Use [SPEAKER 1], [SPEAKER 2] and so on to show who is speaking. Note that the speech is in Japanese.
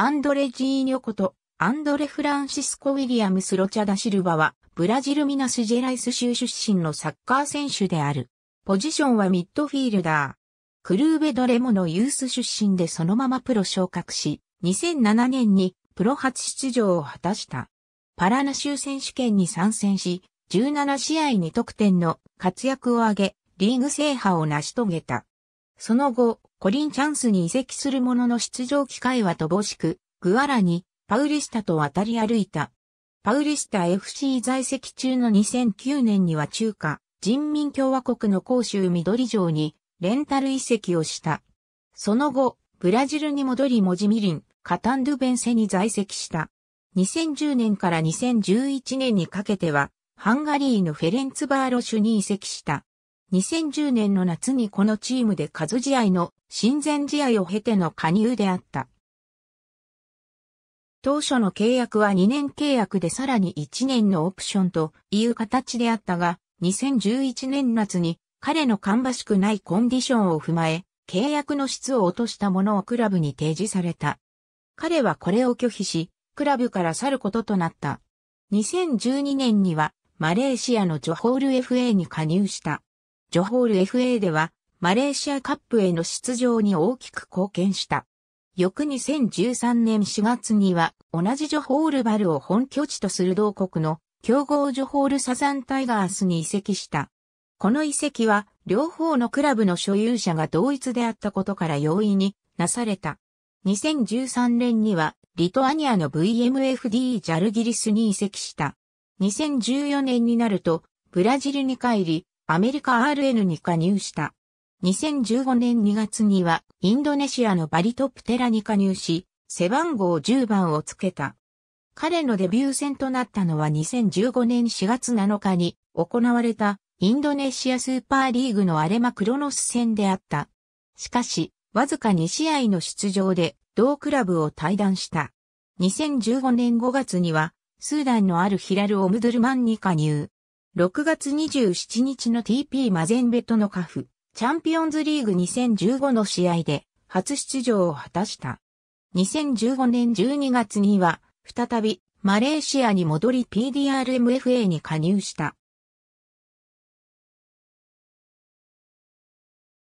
[SPEAKER 1] アンドレ・ジーニョこと、アンドレ・フランシスコ・ウィリアムス・ロチャダ・シルバは、ブラジルミナス・ジェライス州出身のサッカー選手である。ポジションはミッドフィールダー。クルーベドレモのユース出身でそのままプロ昇格し、2007年にプロ初出場を果たした。パラナ州選手権に参戦し、17試合に得点の活躍を上げ、リーグ制覇を成し遂げた。その後、コリンチャンスに移籍するものの出場機会は乏しく、グアラにパウリスタと渡り歩いた。パウリスタ FC 在籍中の2009年には中華人民共和国の広州緑城にレンタル移籍をした。その後、ブラジルに戻りモジミリン、カタンドゥベンセに在籍した。2010年から2011年にかけては、ハンガリーのフェレンツバーロシュに移籍した。2010年の夏にこのチームで数試合の親善試合を経ての加入であった。当初の契約は2年契約でさらに1年のオプションという形であったが、2011年夏に彼の芳しくないコンディションを踏まえ、契約の質を落としたものをクラブに提示された。彼はこれを拒否し、クラブから去ることとなった。2012年にはマレーシアのジョホール FA に加入した。ジョホール FA では、マレーシアカップへの出場に大きく貢献した。翌2013年4月には、同じジョホールバルを本拠地とする同国の強豪ジョホールサザンタイガースに移籍した。この移籍は、両方のクラブの所有者が同一であったことから容易になされた。2013年には、リトアニアの VMFD ジャルギリスに移籍した。2014年になると、ブラジルに帰り、アメリカ RN に加入した。2015年2月にはインドネシアのバリトプテラに加入し、背番号10番をつけた。彼のデビュー戦となったのは2015年4月7日に行われたインドネシアスーパーリーグのアレマクロノス戦であった。しかし、わずか2試合の出場で同クラブを退団した。2015年5月にはスーダンのあるヒラル・オムドゥルマンに加入。6月27日の TP マゼンベトのカフ、チャンピオンズリーグ2015の試合で初出場を果たした。2015年12月には、再びマレーシアに戻り PDRMFA に加入した。